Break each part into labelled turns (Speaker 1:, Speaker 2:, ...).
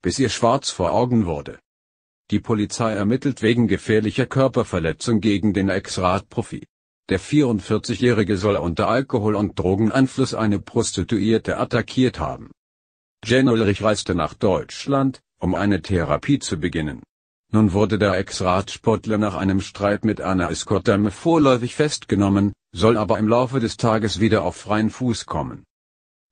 Speaker 1: bis ihr schwarz vor Augen wurde. Die Polizei ermittelt wegen gefährlicher Körperverletzung gegen den ex rat profi Der 44-Jährige soll unter Alkohol- und Drogeneinfluss eine Prostituierte attackiert haben. Jen Ulrich reiste nach Deutschland, um eine Therapie zu beginnen. Nun wurde der Ex-Radsportler nach einem Streit mit einer Eskortdame vorläufig festgenommen, soll aber im Laufe des Tages wieder auf freien Fuß kommen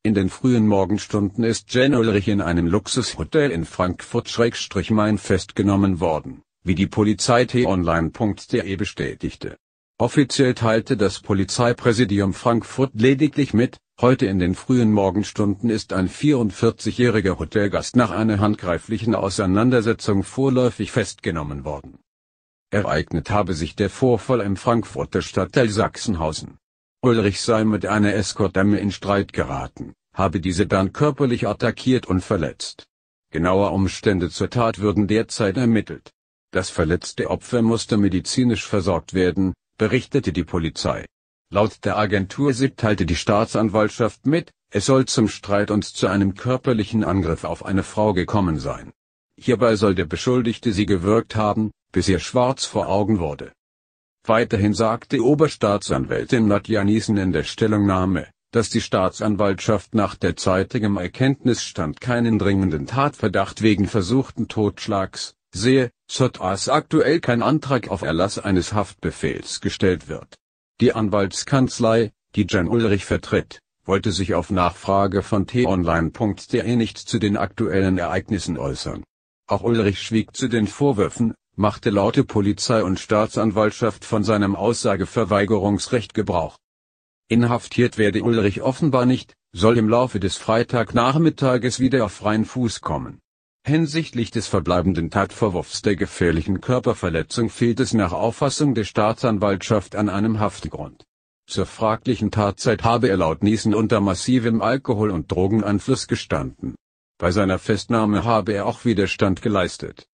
Speaker 1: in den frühen Morgenstunden ist Jen Ulrich in einem Luxushotel in Frankfurt-Main festgenommen worden, wie die Polizei t-online.de bestätigte. Offiziell teilte das Polizeipräsidium Frankfurt lediglich mit, heute in den frühen Morgenstunden ist ein 44-jähriger Hotelgast nach einer handgreiflichen Auseinandersetzung vorläufig festgenommen worden. Ereignet habe sich der Vorfall im Frankfurter Stadtteil Sachsenhausen. Ulrich sei mit einer Eskortdame in Streit geraten, habe diese dann körperlich attackiert und verletzt. Genaue Umstände zur Tat würden derzeit ermittelt. Das verletzte Opfer musste medizinisch versorgt werden, berichtete die Polizei. Laut der Agentur SIP teilte die Staatsanwaltschaft mit, es soll zum Streit und zu einem körperlichen Angriff auf eine Frau gekommen sein. Hierbei soll der Beschuldigte sie gewirkt haben, bis ihr schwarz vor Augen wurde Weiterhin sagte Oberstaatsanwältin Nadja Niesen in der Stellungnahme, dass die Staatsanwaltschaft nach der zeitigem Erkenntnisstand keinen dringenden Tatverdacht wegen versuchten Totschlags sehe, sodass aktuell kein Antrag auf Erlass eines Haftbefehls gestellt wird. Die Anwaltskanzlei, die Jan Ulrich vertritt, wollte sich auf Nachfrage von t-online.de nicht zu den aktuellen Ereignissen äußern. Auch Ulrich schwieg zu den Vorwürfen, machte laute Polizei und Staatsanwaltschaft von seinem Aussageverweigerungsrecht Gebrauch. Inhaftiert werde Ulrich offenbar nicht, soll im Laufe des Freitagnachmittages wieder auf freien Fuß kommen. Hinsichtlich des verbleibenden Tatvorwurfs der gefährlichen Körperverletzung fehlt es nach Auffassung der Staatsanwaltschaft an einem Haftgrund. Zur fraglichen Tatzeit habe er laut Niesen unter massivem Alkohol- und Drogeneinfluss gestanden. Bei seiner Festnahme habe er auch Widerstand geleistet.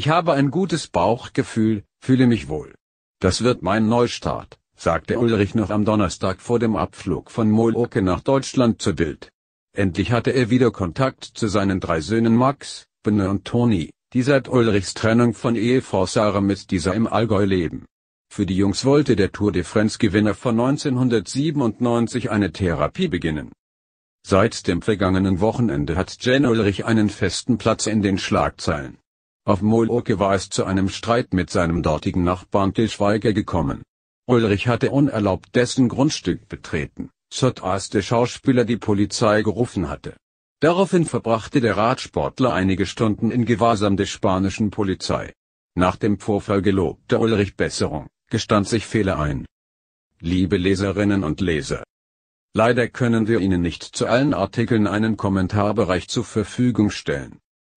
Speaker 1: Ich habe ein gutes Bauchgefühl, fühle mich wohl. Das wird mein Neustart, sagte Ulrich noch am Donnerstag vor dem Abflug von Moloke nach Deutschland zur Bild. Endlich hatte er wieder Kontakt zu seinen drei Söhnen Max, Benne und Toni, die seit Ulrichs Trennung von Ehefrau Sarah mit dieser im Allgäu leben. Für die Jungs wollte der Tour de France-Gewinner von 1997 eine Therapie beginnen. Seit dem vergangenen Wochenende hat Jen Ulrich einen festen Platz in den Schlagzeilen. Auf Moloke war es zu einem Streit mit seinem dortigen Nachbarn Til gekommen. Ulrich hatte unerlaubt dessen Grundstück betreten, sodass der Schauspieler die Polizei gerufen hatte. Daraufhin verbrachte der Radsportler einige Stunden in Gewahrsam der spanischen Polizei. Nach dem Vorfall gelobte Ulrich Besserung, gestand sich Fehler ein. Liebe Leserinnen und Leser. Leider können wir Ihnen nicht zu allen Artikeln einen Kommentarbereich zur Verfügung stellen.